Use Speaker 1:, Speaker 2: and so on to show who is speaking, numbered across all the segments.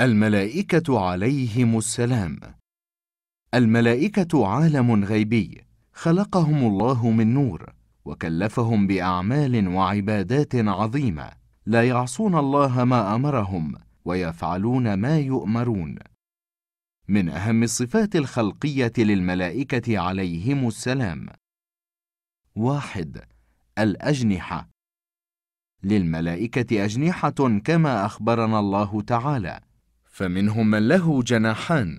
Speaker 1: الملائكة عليهم السلام الملائكة عالم غيبي خلقهم الله من نور وكلفهم بأعمال وعبادات عظيمة لا يعصون الله ما أمرهم ويفعلون ما يؤمرون من أهم الصفات الخلقية للملائكة عليهم السلام واحد الأجنحة للملائكة أجنحة كما أخبرنا الله تعالى فمنهم من له جناحان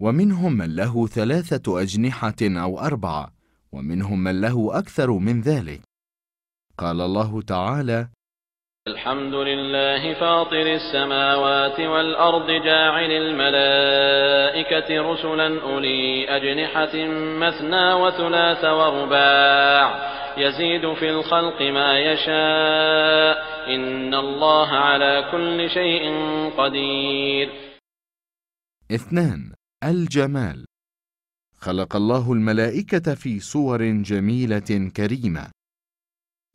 Speaker 1: ومنهم من له ثلاثة أجنحة أو أربعة ومنهم من له أكثر من ذلك قال الله تعالى
Speaker 2: الحمد لله فاطر السماوات والأرض جاعل الملائكة رسلا أولي أجنحة مثنى وثلاث ورباع يزيد في الخلق ما يشاء إن الله على كل شيء قدير
Speaker 1: اثنان الجمال خلق الله الملائكة في صور جميلة كريمة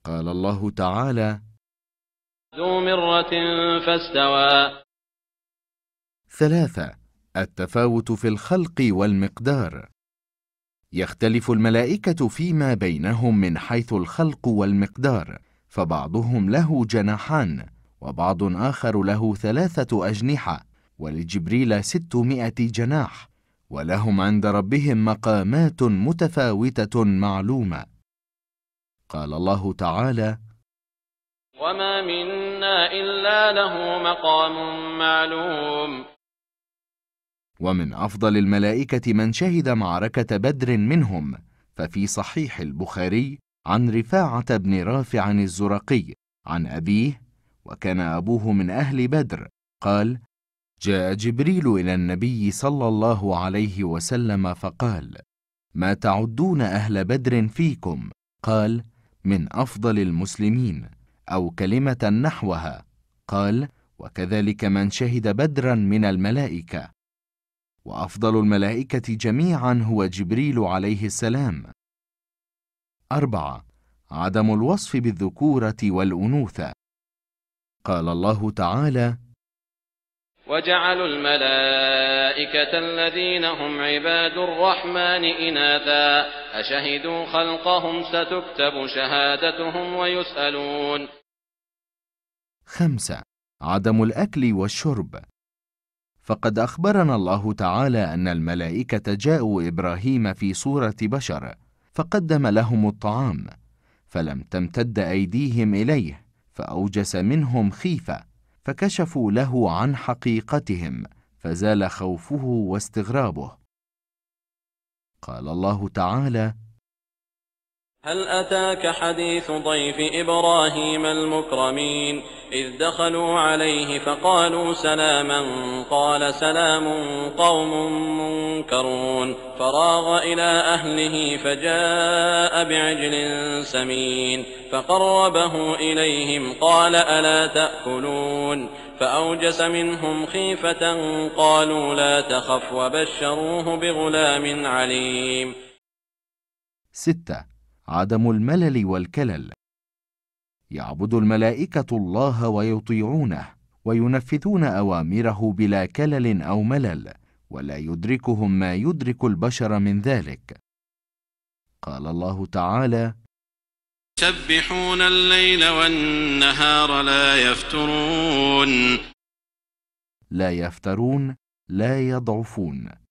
Speaker 1: قال الله تعالى
Speaker 2: ذو مرة فاستوى
Speaker 1: ثلاثة التفاوت في الخلق والمقدار يختلف الملائكة فيما بينهم من حيث الخلق والمقدار فبعضهم له جناحان وبعض آخر له ثلاثة أجنحة ولجبريل ستمائة جناح ولهم عند ربهم مقامات متفاوتة معلومة قال الله تعالى
Speaker 2: وما منا إلا له مقام معلوم
Speaker 1: ومن أفضل الملائكة من شهد معركة بدر منهم ففي صحيح البخاري عن رفاعة بن رافع الزرقي عن أبيه وكان أبوه من أهل بدر قال جاء جبريل إلى النبي صلى الله عليه وسلم فقال ما تعدون أهل بدر فيكم قال من أفضل المسلمين أو كلمة نحوها قال وكذلك من شهد بدرا من الملائكة وأفضل الملائكة جميعا هو جبريل عليه السلام أربعة عدم الوصف بالذكورة والأنوثة قال الله تعالى
Speaker 2: وجعلوا الملائكة الذين هم عباد الرحمن إناثا أشهدوا خلقهم ستكتب شهادتهم ويسألون
Speaker 1: خمسة عدم الأكل والشرب فقد أخبرنا الله تعالى أن الملائكة جاءوا إبراهيم في صورة بشر فقدم لهم الطعام فلم تمتد ايديهم اليه فاوجس منهم خيفه فكشفوا له عن حقيقتهم فزال خوفه واستغرابه قال الله تعالى
Speaker 2: هل أتاك حديث ضيف إبراهيم المكرمين إذ دخلوا عليه فقالوا سلاما قال سلام قوم منكرون فراغ إلى أهله فجاء بعجل سمين فقربه إليهم قال ألا تأكلون فأوجس منهم خيفة قالوا لا تخف وبشروه بغلام عليم
Speaker 1: ستة عدم الملل والكلل يعبد الملائكه الله ويطيعونه وينفذون اوامره بلا كلل او ملل ولا يدركهم ما يدرك البشر من ذلك قال الله تعالى
Speaker 2: يسبحون الليل والنهار لا يفترون
Speaker 1: لا يفترون لا يضعفون